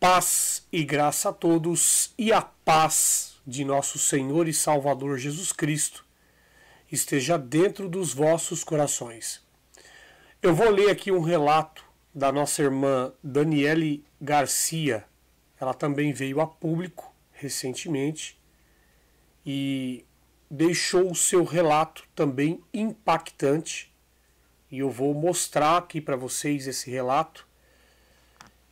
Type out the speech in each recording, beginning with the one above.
Paz e graça a todos e a paz de nosso Senhor e Salvador Jesus Cristo esteja dentro dos vossos corações. Eu vou ler aqui um relato da nossa irmã Daniele Garcia. Ela também veio a público recentemente e deixou o seu relato também impactante. E eu vou mostrar aqui para vocês esse relato.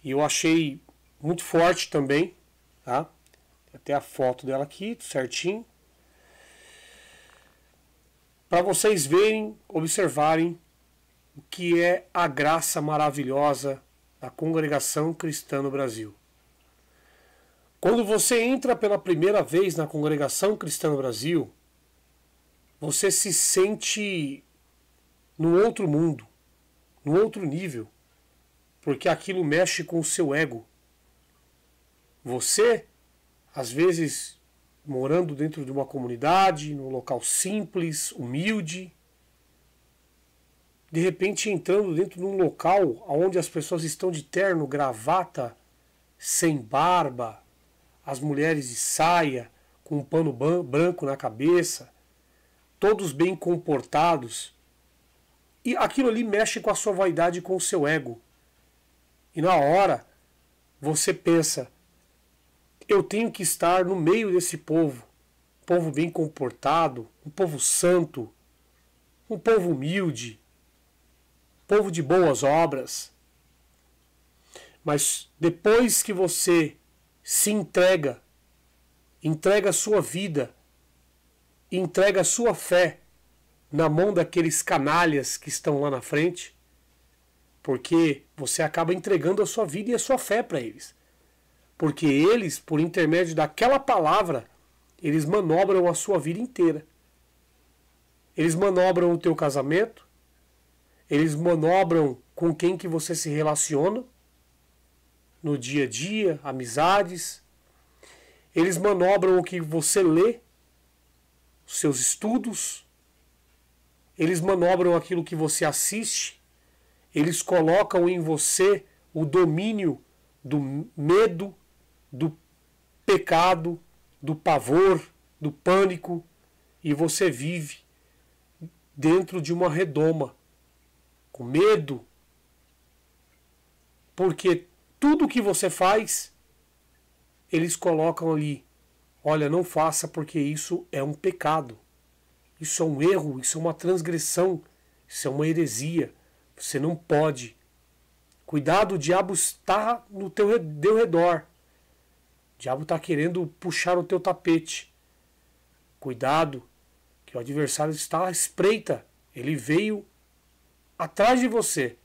E eu achei muito forte também, tá? Até a foto dela aqui, certinho. Para vocês verem, observarem o que é a graça maravilhosa da congregação cristã no Brasil. Quando você entra pela primeira vez na congregação cristã no Brasil, você se sente num outro mundo, num outro nível, porque aquilo mexe com o seu ego, você, às vezes morando dentro de uma comunidade, num local simples, humilde, de repente entrando dentro de um local onde as pessoas estão de terno, gravata, sem barba, as mulheres de saia, com um pano branco na cabeça, todos bem comportados. E aquilo ali mexe com a sua vaidade, com o seu ego. E na hora, você pensa: eu tenho que estar no meio desse povo, um povo bem comportado, um povo santo, um povo humilde, um povo de boas obras. Mas depois que você se entrega, entrega a sua vida, entrega a sua fé na mão daqueles canalhas que estão lá na frente, porque você acaba entregando a sua vida e a sua fé para eles porque eles, por intermédio daquela palavra, eles manobram a sua vida inteira. Eles manobram o teu casamento, eles manobram com quem que você se relaciona no dia a dia, amizades. Eles manobram o que você lê, seus estudos. Eles manobram aquilo que você assiste. Eles colocam em você o domínio do medo, do pecado, do pavor, do pânico, e você vive dentro de uma redoma, com medo, porque tudo que você faz, eles colocam ali: olha, não faça porque isso é um pecado, isso é um erro, isso é uma transgressão, isso é uma heresia, você não pode. Cuidado, o diabo está no teu redor. O diabo está querendo puxar o teu tapete. Cuidado, que o adversário está à espreita. Ele veio atrás de você.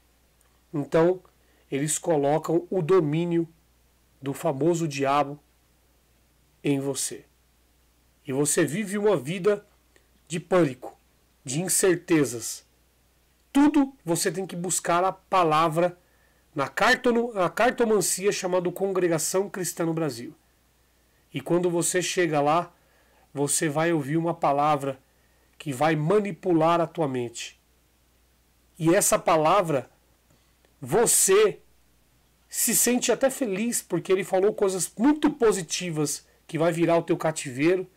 Então, eles colocam o domínio do famoso diabo em você. E você vive uma vida de pânico, de incertezas. Tudo você tem que buscar a palavra na cartomancia chamada Congregação Cristã no Brasil. E quando você chega lá, você vai ouvir uma palavra que vai manipular a tua mente. E essa palavra, você se sente até feliz, porque ele falou coisas muito positivas que vai virar o teu cativeiro,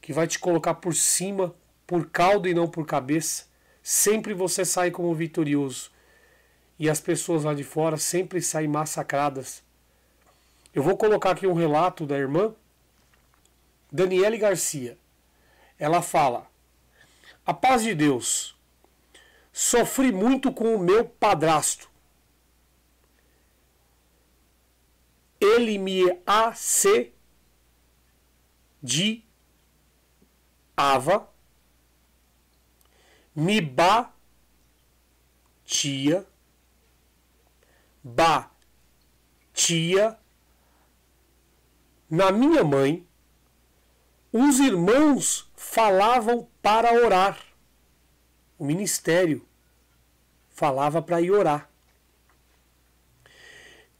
que vai te colocar por cima, por caldo e não por cabeça. Sempre você sai como vitorioso. E as pessoas lá de fora sempre saem massacradas. Eu vou colocar aqui um relato da irmã Daniele Garcia. Ela fala: A paz de Deus. Sofri muito com o meu padrasto. Ele me assediava, me batia, batia na minha mãe os irmãos falavam para orar. O ministério falava para ir orar.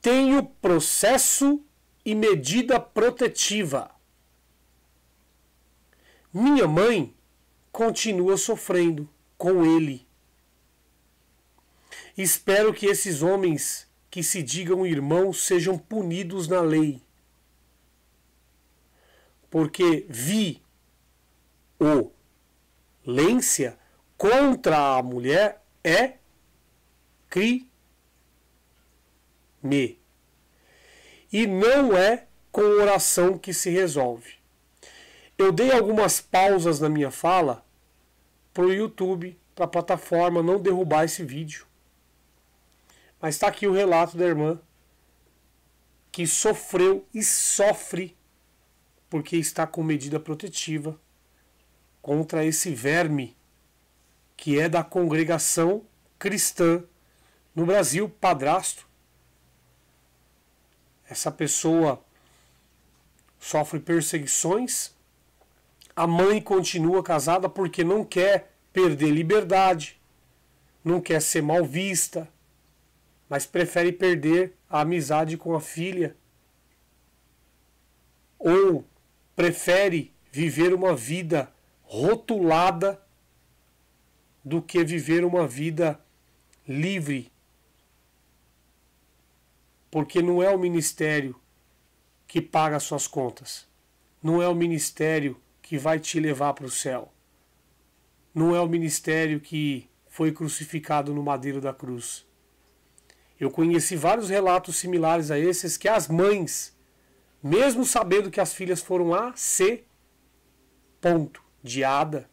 Tem o processo e medida protetiva. Minha mãe continua sofrendo com ele. Espero que esses homens que se digam irmãos sejam punidos na lei porque vi o lência contra a mulher é crime. E não é com oração que se resolve. Eu dei algumas pausas na minha fala para o YouTube, para a plataforma não derrubar esse vídeo. Mas está aqui o relato da irmã que sofreu e sofre porque está com medida protetiva contra esse verme que é da congregação cristã no Brasil, padrasto. Essa pessoa sofre perseguições, a mãe continua casada porque não quer perder liberdade, não quer ser mal vista, mas prefere perder a amizade com a filha. Ou prefere viver uma vida rotulada do que viver uma vida livre. Porque não é o ministério que paga suas contas. Não é o ministério que vai te levar para o céu. Não é o ministério que foi crucificado no madeiro da cruz. Eu conheci vários relatos similares a esses que as mães mesmo sabendo que as filhas foram A, C, ponto, Ada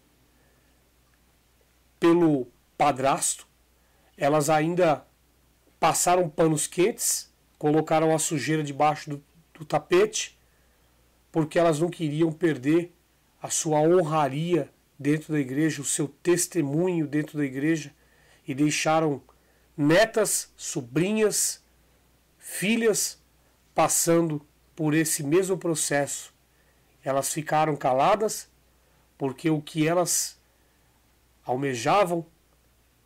pelo padrasto, elas ainda passaram panos quentes, colocaram a sujeira debaixo do, do tapete, porque elas não queriam perder a sua honraria dentro da igreja, o seu testemunho dentro da igreja, e deixaram netas, sobrinhas, filhas passando por esse mesmo processo. Elas ficaram caladas porque o que elas almejavam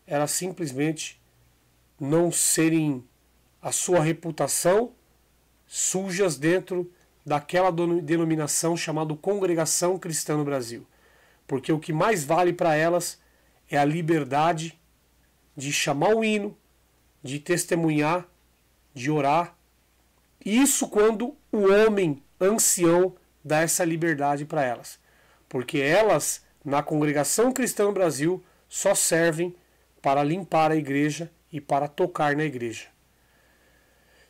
era simplesmente não serem a sua reputação sujas dentro daquela denominação chamada Congregação Cristã no Brasil. Porque o que mais vale para elas é a liberdade de chamar o hino, de testemunhar, de orar. Isso quando o homem ancião dá essa liberdade para elas. Porque elas, na congregação cristã no Brasil, só servem para limpar a igreja e para tocar na igreja.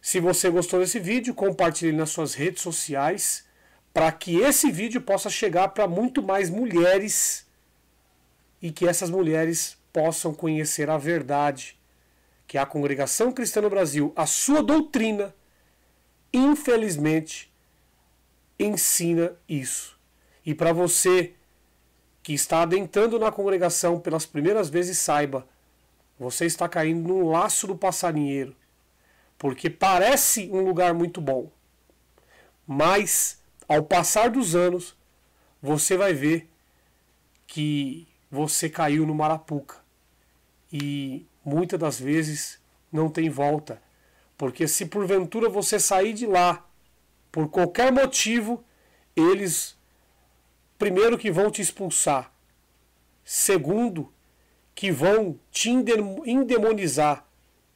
Se você gostou desse vídeo, compartilhe nas suas redes sociais para que esse vídeo possa chegar para muito mais mulheres e que essas mulheres possam conhecer a verdade que a congregação cristã no Brasil, a sua doutrina, infelizmente, ensina isso. E para você que está adentrando na congregação pelas primeiras vezes, saiba, você está caindo num laço do passarinheiro, porque parece um lugar muito bom. Mas, ao passar dos anos, você vai ver que você caiu no marapuca. E muitas das vezes não tem volta. Porque se porventura você sair de lá por qualquer motivo, eles primeiro que vão te expulsar, segundo que vão te endemonizar.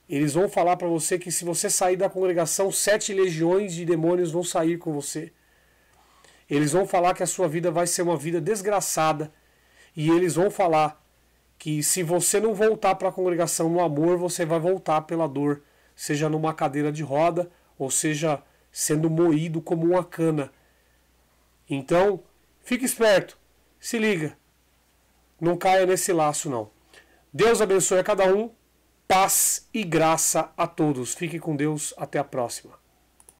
Eles vão falar para você que se você sair da congregação, sete legiões de demônios vão sair com você. Eles vão falar que a sua vida vai ser uma vida desgraçada. E eles vão falar que se você não voltar para a congregação no amor, você vai voltar pela dor seja numa cadeira de roda, ou seja, sendo moído como uma cana. Então, fique esperto, se liga, não caia nesse laço não. Deus abençoe a cada um, paz e graça a todos. Fique com Deus, até a próxima.